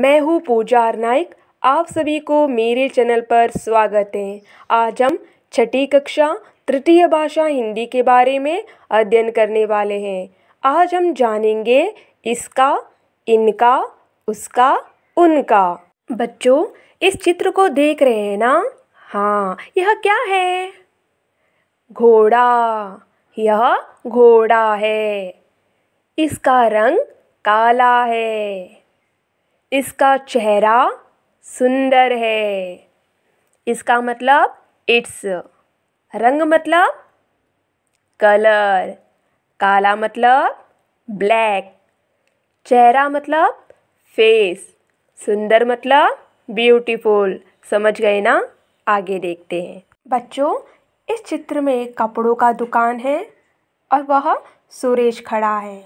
मैं हूँ पूजा नाइक आप सभी को मेरे चैनल पर स्वागत है आज हम छठी कक्षा तृतीय भाषा हिंदी के बारे में अध्ययन करने वाले हैं आज हम जानेंगे इसका इनका उसका उनका बच्चों इस चित्र को देख रहे हैं ना हाँ यह क्या है घोड़ा यह घोड़ा है इसका रंग काला है इसका चेहरा सुंदर है इसका मतलब इट्स रंग मतलब कलर काला मतलब ब्लैक चेहरा मतलब फेस सुंदर मतलब ब्यूटीफुल समझ गए ना आगे देखते हैं बच्चों इस चित्र में एक कपड़ों का दुकान है और वह सुरेश खड़ा है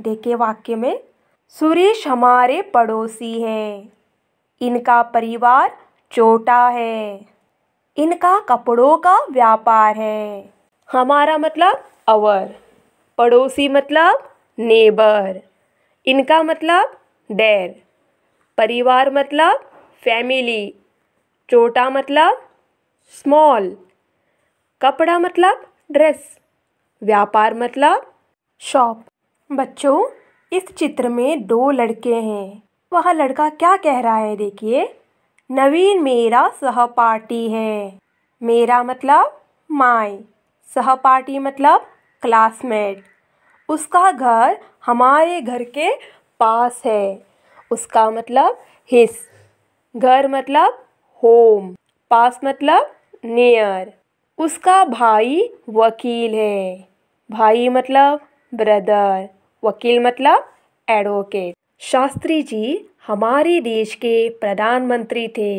देखिए वाक्य में सुरेश हमारे पड़ोसी हैं इनका परिवार छोटा है इनका कपड़ों का व्यापार है हमारा मतलब अवर पड़ोसी मतलब नेबर इनका मतलब डैर परिवार मतलब फैमिली छोटा मतलब स्मॉल कपड़ा मतलब ड्रेस व्यापार मतलब शॉप बच्चों इस चित्र में दो लड़के हैं वह लड़का क्या कह रहा है देखिए नवीन मेरा सहपाठी है मेरा मतलब माई सहपाठी मतलब क्लासमेट उसका घर हमारे घर के पास है उसका मतलब हिस घर मतलब होम पास मतलब नियर उसका भाई वकील है भाई मतलब ब्रदर वकील मतलब एडवोकेट शास्त्री जी हमारे देश के प्रधानमंत्री थे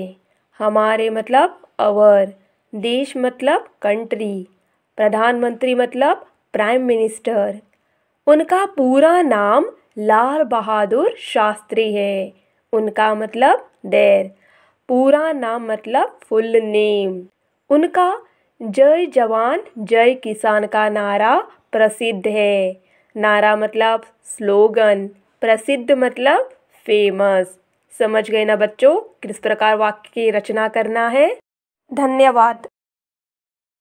हमारे मतलब अवर देश मतलब कंट्री प्रधानमंत्री मतलब प्राइम मिनिस्टर उनका पूरा नाम लाल बहादुर शास्त्री है उनका मतलब देर पूरा नाम मतलब फुल नेम उनका जय जवान जय किसान का नारा प्रसिद्ध है नारा मतलब स्लोगन प्रसिद्ध मतलब फेमस समझ गए ना बच्चों किस प्रकार वाक्य की रचना करना है धन्यवाद